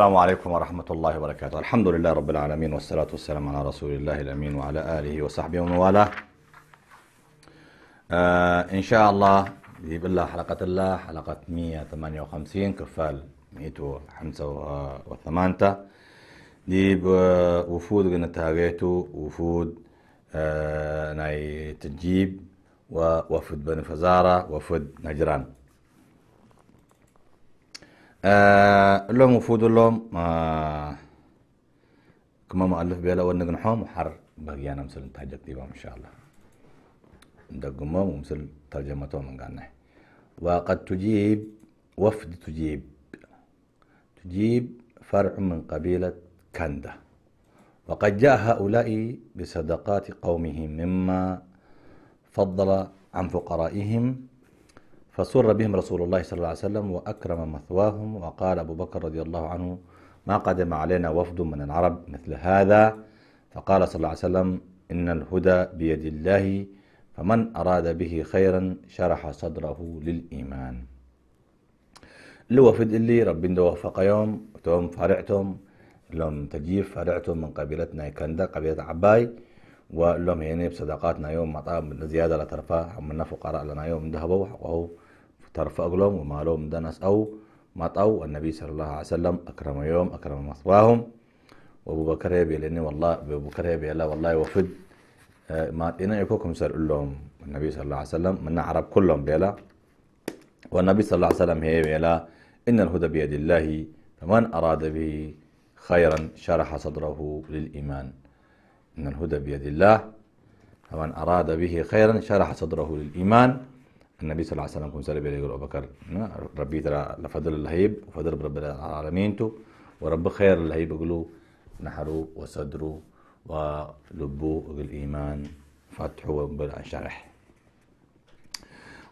السلام عليكم ورحمة الله وبركاته الحمد لله رب العالمين والصلاة والسلام على رسول الله الأمين وعلى آله وصحبه ومن والاه آه إن شاء الله بإذن الله حلقة الله حلقة 158 كفال 158 دي آه، وفود قنتاغيتو وفود آه ناي تجيب ووفد بن فزارة وفد نجران آه، اللهم وفود اللهم كما مؤلف بيلا ونقن حوم وحر بغيانا مسل تهجت ديبهم إن شاء الله ندقمهم ومسل ترجمتهم من قالنا وقد تجيب وفد تجيب تجيب فرع من قبيلة كنده وقد جاء هؤلاء بصدقات قومهم مما فضل عن فقرائهم فسر بهم رسول الله صلى الله عليه وسلم وأكرم مثواهم وقال أبو بكر رضي الله عنه ما قدم علينا وفد من العرب مثل هذا فقال صلى الله عليه وسلم إن الهدى بيد الله فمن أراد به خيرا شرح صدره للإيمان اللي وفد اللي ربنا وفق يوم توم فرعتم لهم تجيب فرعتم من قبيلتنا كندا قبيلة عباي ولهم يعني بصداقاتنا يوم مطعم زيادة لترفاه عملنا فقراء لنا يوم ذهبوا وحققوا ترفع أقلهم لهم دنس أو طاو النبي صلى الله عليه وسلم أكرم يوم أكرم مثواهم وأبو بكر يبي لأني والله أبو بكر يبي الله والله وفد آه، ما إنا يكوكم سر لهم النبي صلى الله عليه وسلم من عرب كلهم بيلا والنبي صلى الله عليه وسلم هي بيلا إن الهدى بيد الله فمن أراد به خيرا شرح صدره للإيمان إن الهدى بيد الله فمن أراد به خيرا شرح صدره للإيمان النبي صلى الله عليه وسلم كم سلبي يقول أبو بكر ربي ترى لفضل الهيب وفضل رب العالمين تو ورب خير الهيب يقولوا نحرو وصدرو ولبو الإيمان فتحوا بالشرح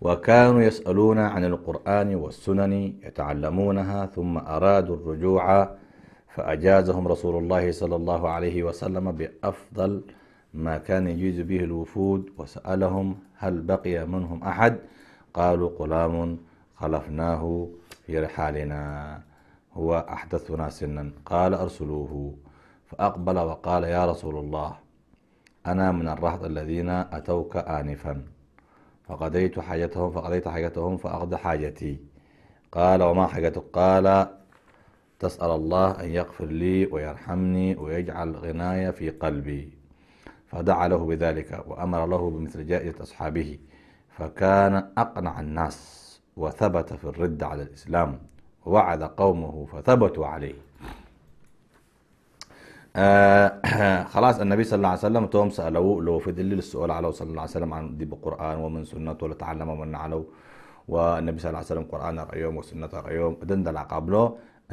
وكانوا يسألون عن القرآن والسنن يتعلمونها ثم أرادوا الرجوع فأجازهم رسول الله صلى الله عليه وسلم بأفضل ما كان يجيز به الوفود وسألهم هل بقي منهم أحد قالوا قلام خلفناه في رحالنا هو أحدثنا سنا قال أرسلوه فأقبل وقال يا رسول الله أنا من الرهط الذين أتوك آنفا فقضيت حاجتهم فقضيت حاجتهم فأقضى حاجتي قال وما حاجتك قال تسأل الله أن يغفر لي ويرحمني ويجعل غناية في قلبي فدعا له بذلك وأمر له بمثل جائزة أصحابه فكان أقنع الناس وثبت في الرد على الإسلام ووعد قومه فثبتوا عليه آه خلاص النبي صلى الله عليه وسلم توم سألوه لو في دليل السؤال عليه صلى الله عليه وسلم عن دي بقرآن ومن سنته لتعلم من عليه والنبي صلى الله عليه وسلم قرآن رأيهم وسنة رأيهم دندل عقابله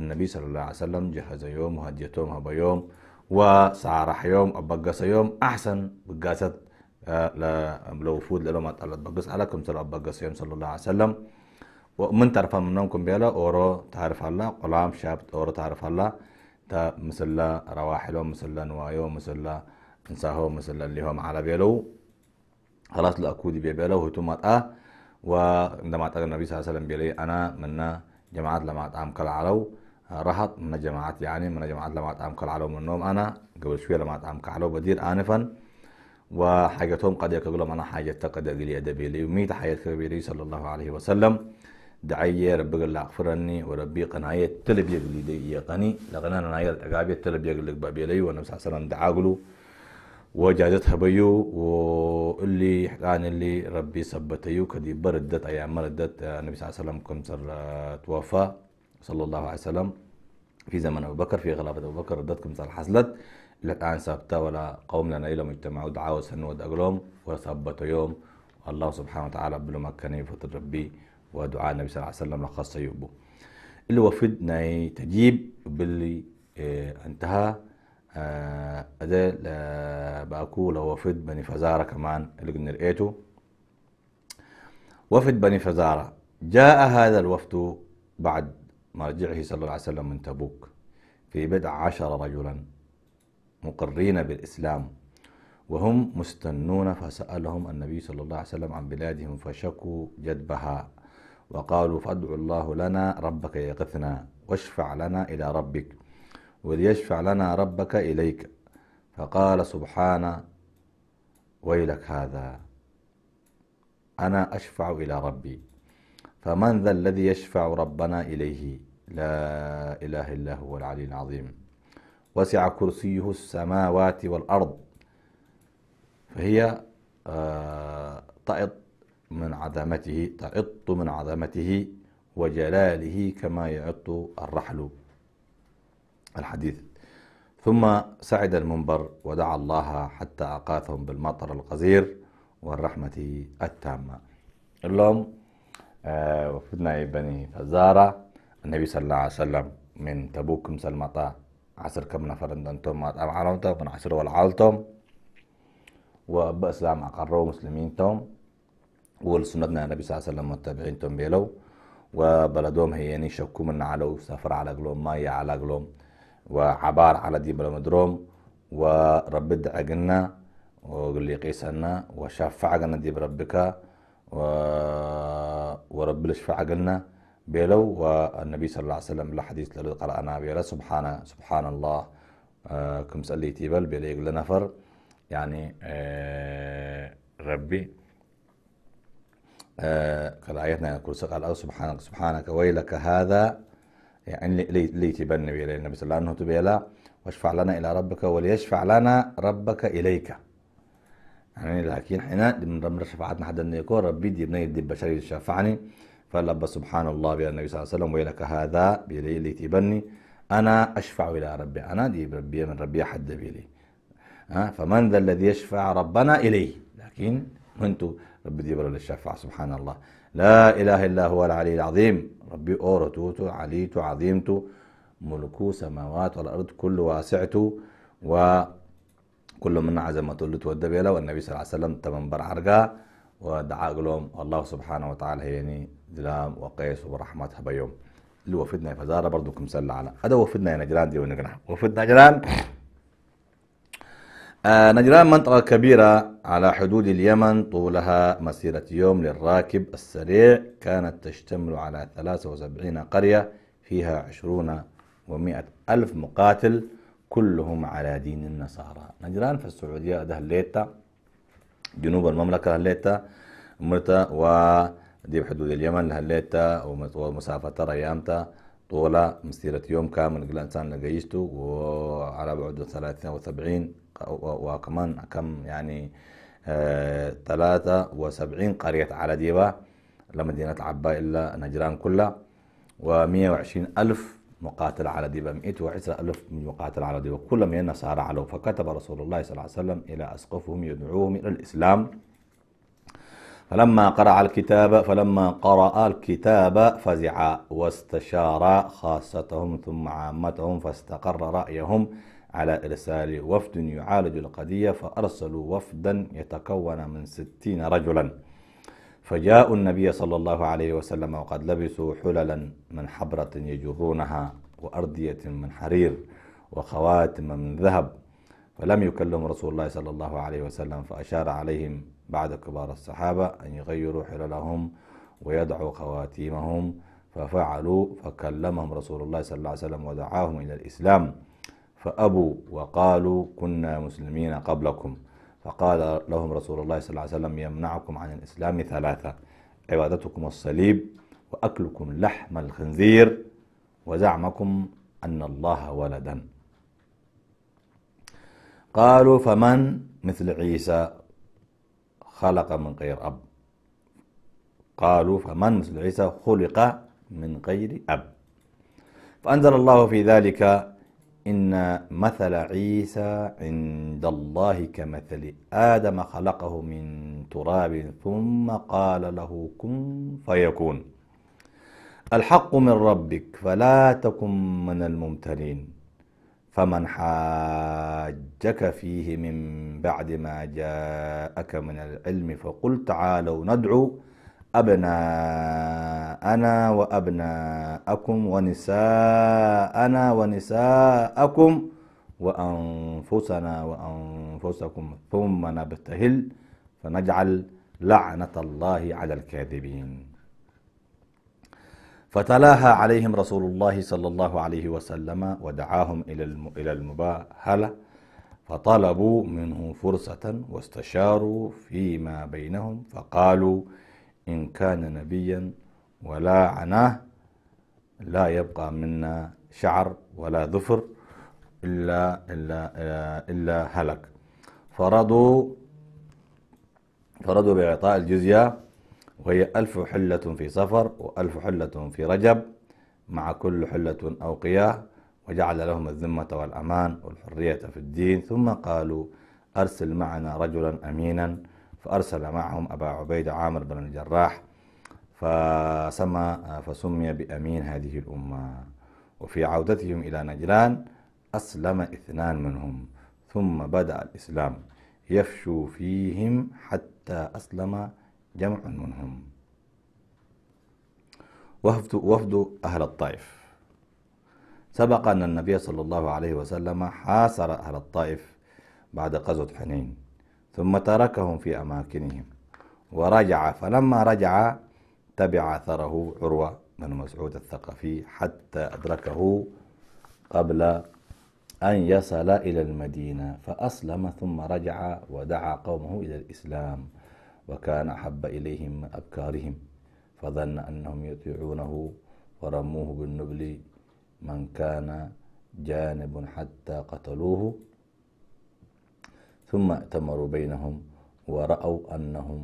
النبي صلى الله عليه وسلم جهز يوم وهديتهم هبا يوم وسارح يوم أبقص يوم أحسن بقاسة آه، لوفود لما تقلت بقص عليكم صلى أبقص يوم صلى الله عليه وسلم ومن تعرف منكم بيلا أورو تعرف الله قلام شاب أورو تعرف الله تا مثل رواحلهم مثل نوايهم مثل انساهو مثل اللي هم على بيلو خلاص لأكودي بيبيلو ما أتأه وعندما أتأه النبي صلى الله عليه وسلم بيلي أنا منا جماعات لما كل كالعلو رهط من جماعات يعني من جماعات لما أطعم كالعلو من النوم أنا قبل شوية لما أطعم كالعلو بدير آنفا وحاجتهم قد يقول أنا حاجة تقد يقول أدبي لي وميت حاجة كبيري صلى الله عليه وسلم دعية ربك الله أغفرني وربي قناية تلب يقلي دي يقني لقنا ناية أقابي تلب يقلي بابي لي والنبي حسنا الله عليه وجادتها بيو واللي حقان اللي ربي ثبتيو كدي بردت أيام ردت النبي آه، صلى الله عليه وسلم كم صار آه، توفى صلى الله عليه وسلم في زمن أبو بكر في غلافه أبو بكر ردتكم صار حصلت إلى الآن ثابتة ولا قوم لنا إلى مجتمع دعاء وسنود أقلهم وثبت يوم الله سبحانه وتعالى بلو مكاني فتر ربي ودعاء النبي صلى الله عليه وسلم لخص يوبو اللي وفدنا تجيب باللي إيه انتهى آه أدل باكو لو وفد بني فزارة كمان اللي قلنا لقيته وفد بني فزارة جاء هذا الوفد بعد مرجعه صلى الله عليه وسلم من تبوك في بضع عشر رجلا مقرين بالإسلام وهم مستنون فسألهم النبي صلى الله عليه وسلم عن بلادهم فشكوا جدبها وقالوا فادعوا الله لنا ربك يغثنا واشفع لنا إلى ربك وليشفع لنا ربك إليك فقال سبحان ويلك هذا أنا أشفع إلى ربي فمن ذا الذي يشفع ربنا إليه لا إله إلا هو العلي العظيم وسع كرسيه السماوات والأرض فهي طائط آه، من عظمته تعط من عظمته وجلاله كما يعط الرحل الحديث ثم سعد المنبر ودعا الله حتى أقاثهم بالمطر الغزير والرحمة التامة اللهم آه، وفدنا بني فزارة النبي صلى الله عليه وسلم من تبوك مسلمة عصر كم نفر انتم مطا معلومتهم من عصر والعالتهم وبأسلام أقروا مسلمينتهم ولسنتنا النبي صلى الله عليه وسلم توم بيلو وبلدهم يعني شكو من علو سفر على قلوم ماي على قلوم وعبار على دي بلا مدروم ورب دعقنا وقل لي قيسنا وشافعقنا دي بربك و ورب لشفع قلنا بيلو والنبي صلى الله عليه وسلم لحديث للي قرأنا بيلا سبحانه سبحان الله آه، كم سألي تيبل بيلا يقل نفر يعني آه، ربي آه كالآياتنا كل سقى الأرض سبحانك سبحانك ويلك هذا يعني لي تبني بيلا النبي صلى الله عليه وسلم تبيلا واشفع لنا إلى ربك وليشفع لنا ربك إليك يعني لكن احنا بنرمي شفاعتنا حتى أن يكون ربي دي بني دي بشري شفعني فلبى سبحان الله بأن النبي صلى الله عليه وسلم ويلك هذا بيدي اللي تبني أنا أشفع إلى ربي أنا دي ربي من ربي حد بيلي ها فمن ذا الذي يشفع ربنا إليه لكن منتو ربي دي الشفع سبحان الله لا إله إلا هو العلي العظيم ربي أورتوتو عليتو عظيمتو ملكو سماوات والأرض كل واسعته و كل منا عزمة بيلا والنبي صلى الله عليه وسلم بر عرقا ودعا قلوم الله سبحانه وتعالى هيني دلام وقيس ورحمة بيوم اللي وفدنا فزارة برضو سلة على هذا وفدنا يا نجران دي ونجران وفدنا نجران آه نجران منطقة كبيرة على حدود اليمن طولها مسيرة يوم للراكب السريع كانت تشتمل على 73 قرية فيها 20 و100 ألف مقاتل كلهم على دين النصارى نجران في السعودية ده الليتا جنوب المملكة الليتا مرتا ودي بحدود اليمن هليتا ومسافة ترى يامتا طولة مسيرة يوم كامل قلنا إنسان لقيشته وعلى بعد ثلاثين وسبعين وكمان كم يعني آه، ثلاثة وسبعين قرية على ديبا لمدينة عبا إلا نجران كلها ومية وعشرين ألف مقاتل ديبا ب 110 ألف من مقاتل ديبا وكل من النصارى على فكتب رسول الله صلى الله عليه وسلم إلى أسقفهم يدعوهم إلى الإسلام فلما قرأ الكتاب فلما قرأ الكتاب فزعا واستشارا خاصتهم ثم عامتهم فاستقر رأيهم على إرسال وفد يعالج القضية فأرسلوا وفدا يتكون من ستين رجلاً فجاءوا النبي صلى الله عليه وسلم وقد لبسوا حللا من حبرة يجرونها وأردية من حرير وخواتم من ذهب فلم يكلم رسول الله صلى الله عليه وسلم فأشار عليهم بعد كبار الصحابة أن يغيروا حللهم ويدعوا خواتيمهم ففعلوا فكلمهم رسول الله صلى الله عليه وسلم ودعاهم إلى الإسلام فأبوا وقالوا كنا مسلمين قبلكم فقال لهم رسول الله صلى الله عليه وسلم يمنعكم عن الإسلام ثلاثة عبادتكم الصليب وأكلكم لحم الخنزير وزعمكم أن الله ولدا قالوا فمن مثل عيسى خلق من غير أب قالوا فمن مثل عيسى خلق من غير أب فأنزل الله في ذلك إن مثل عيسى عند الله كمثل آدم خلقه من تراب ثم قال له كن فيكون الحق من ربك فلا تكن من الممتنين فمن حاجك فيه من بعد ما جاءك من العلم فقل تعالوا ندعو أبناءنا وأبناءكم ونساءنا ونساءكم وأنفسنا وأنفسكم ثم نبتهل فنجعل لعنة الله على الكاذبين فتلاها عليهم رسول الله صلى الله عليه وسلم ودعاهم إلى المباهلة فطلبوا منه فرصة واستشاروا فيما بينهم فقالوا إن كان نبيا ولا عناه لا يبقى منا شعر ولا ظفر إلا, إلا, إلا, إلا هلك فرضوا فرضوا بإعطاء الجزية وهي ألف حلة في صفر وألف حلة في رجب مع كل حلة قياه وجعل لهم الذمة والأمان والحرية في الدين ثم قالوا أرسل معنا رجلا أمينا فأرسل معهم أبا عبيدة عامر بن الجراح فسمى فسمي بأمين هذه الأمة وفي عودتهم إلى نجران أسلم اثنان منهم ثم بدأ الإسلام يفشو فيهم حتى أسلم جمع منهم وفد, وفد أهل الطائف سبق أن النبي صلى الله عليه وسلم حاصر أهل الطائف بعد غزوة حنين ثم تركهم في أماكنهم ورجع فلما رجع تبع أثره عروة بن مسعود الثقفي حتى أدركه قبل أن يصل إلى المدينة فأسلم ثم رجع ودعا قومه إلى الإسلام وكان أحب إليهم من أبكارهم فظن أنهم يطيعونه ورموه بالنبل من كان جانب حتى قتلوه ثم ائتمروا بينهم ورأوا أنهم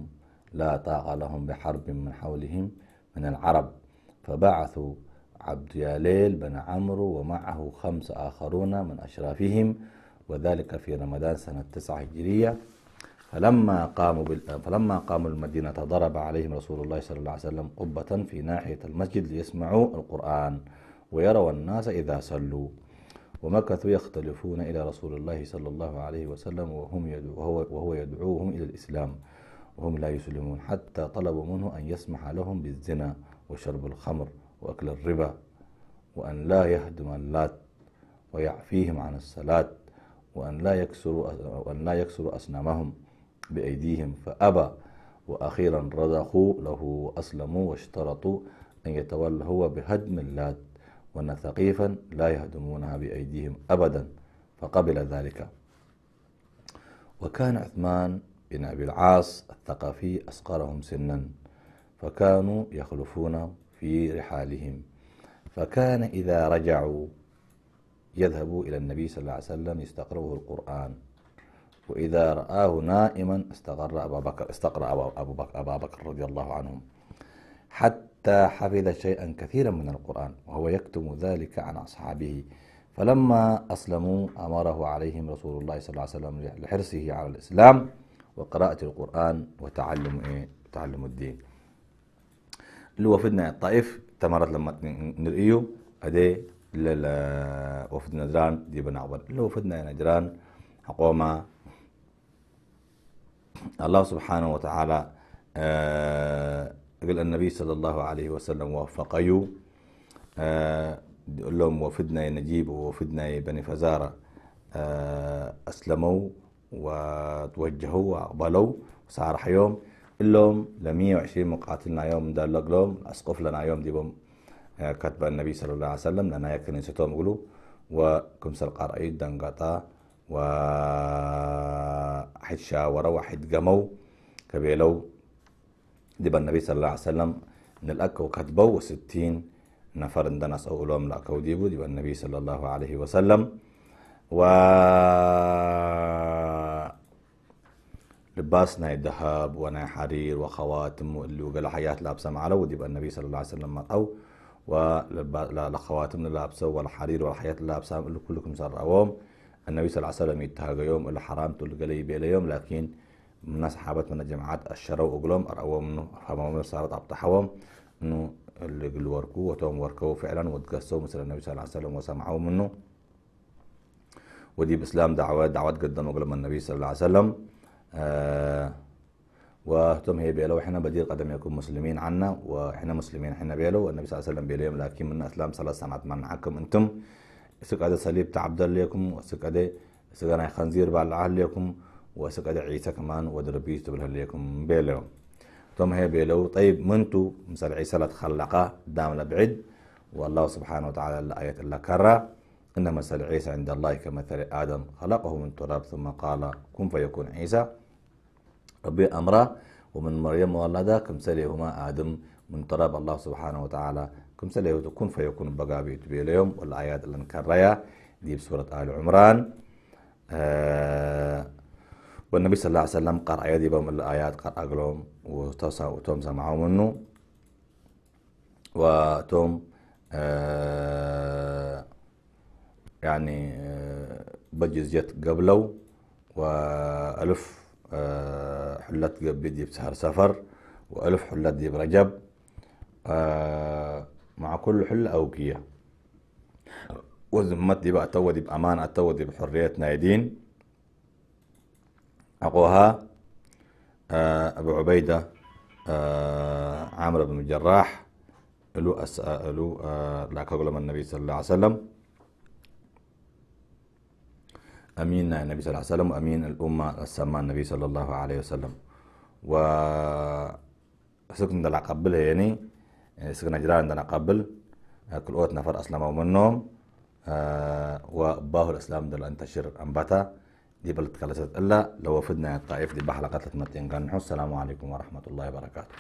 لا طاقة لهم بحرب من حولهم من العرب فبعثوا عبد ياليل بن عمرو ومعه خمس آخرون من أشرافهم وذلك في رمضان سنة تسعة هجرية فلما قاموا بال... فلما قاموا المدينة ضرب عليهم رسول الله صلى الله عليه وسلم قبة في ناحية المسجد ليسمعوا القرآن ويروا الناس إذا صلوا ومكثوا يختلفون إلى رسول الله صلى الله عليه وسلم وهم يدعو وهو, وهو يدعوهم إلى الإسلام وهم لا يسلمون حتى طلبوا منه أن يسمح لهم بالزنا وشرب الخمر وأكل الربا وأن لا يهدم اللات ويعفيهم عن الصلاة وأن لا يكسروا وأن لا يكسروا أصنامهم بأيديهم فأبى وأخيرا رضخوا له وأسلموا واشترطوا أن يتولى هو بهدم اللات وأن ثقيفا لا يهدمونها بأيديهم أبدا فقبل ذلك وكان عثمان بن أبي العاص الثقفي أصغرهم سنا فكانوا يخلفون في رحالهم فكان إذا رجعوا يذهبوا إلى النبي صلى الله عليه وسلم يستقروه القرآن وإذا رآه نائما استقر أبا بكر استقرأ أبا بكر, أبا بكر رضي الله عنهم حتى حتى حفظ شيئا كثيرا من القرآن وهو يكتم ذلك عن أصحابه فلما أسلموا أمره عليهم رسول الله صلى الله عليه وسلم لحرصه على الإسلام وقراءة القرآن وتعلم إيه؟ تعلم الدين اللي وفدنا الطائف تمرت لما نرئيه أدي وفد نجران دي بن عبر اللي وفدنا نجران حقوما الله سبحانه وتعالى آه قال النبي صلى الله عليه وسلم وفقيو آه يقول لهم وفدنا يا نجيب ووفدنا يا بني فزارة آه، أسلموا وتوجهوا وأقبلوا وصار حيوم قال لهم ل 120 مقاتلنا يوم دار لهم أسقف لنا يوم ديبهم آه، كتب النبي صلى الله عليه وسلم لنا كنيستهم وكم وكمس القرأي دنقطا وحد شاور واحد قمو كبيلو دي بالنبي صلى الله عليه وسلم نلأكو كتبو ستين نفر اندنس أو أولوم لأكو ديبو دي بالنبي صلى الله عليه وسلم و لباس ناي ذهب وناي حرير وخواتم اللي وقال حياة لابسة معله ودي بالنبي صلى الله عليه وسلم مرأو ولخواتم لابسة والحرير والحياة لابسة كلكم سرقوهم النبي صلى الله عليه وسلم يتهاجى يوم الحرام تلقى لي بيلا يوم لكن من ناس حابت من الجماعات الشرو اقلم ارأوا منه حمام صارت ابطحوهم انه اللي وركو وتوم وركو فعلا وتقسوا مثل النبي صلى الله عليه وسلم وسمعوا منه ودي باسلام دعوات دعوات قدموا قبل النبي صلى الله عليه وسلم آه وتم هي بيلو احنا بدير قدم يكون مسلمين عنا واحنا مسلمين احنا بيلو والنبي صلى الله عليه وسلم بيليم لكن من اسلام صلى الله عليه وسلم منعكم انتم سكادة صليب تعبد ليكم سكادة سكادة خنزير بالعهل ليكم وهسه عيسى كمان ودربي تبله ليكم بيلو ثم هي بيلو طيب منتو مثل عيسى لا تخلقا دام لبعد والله سبحانه وتعالى الآية اللي كرر إن مثل عيسى عند الله كمثل آدم خلقه من تراب ثم قال كن فيكون عيسى ربي أمره ومن مريم ولده كمثلهما آدم من تراب الله سبحانه وتعالى كمثله تكون فيكون بقابي بيتبي اليوم والآيات اللي نكرها دي بسورة آل عمران آه والنبي صلى الله عليه وسلم قرأ يدي بهم الآيات قرأ قلهم وتوم سمعوا منه وتوم آه يعني آه بجز جت قبله وألف آه حلات بدي بسهر سفر وألف حلات دي برجب آه مع كل حلة أوقية وزمت دي بقى تودي بأمان أتودي بحرية نايدين أخوها آه، أبو عبيدة آه، عامر بن الجراح له آه، أسألوا لا كقول النبي صلى الله عليه وسلم أمين النبي صلى الله عليه وسلم أمين الأمة السماء النبي صلى الله عليه وسلم و سكن قبل يعني, يعني سكن جيران دنا قبل كل أوت نفر أسلموا منهم وباه الإسلام دل انتشر أنبتا دي بلد قلسات إلا لو وفدنا الطائف دي بحلقة 300 كان السلام عليكم ورحمة الله وبركاته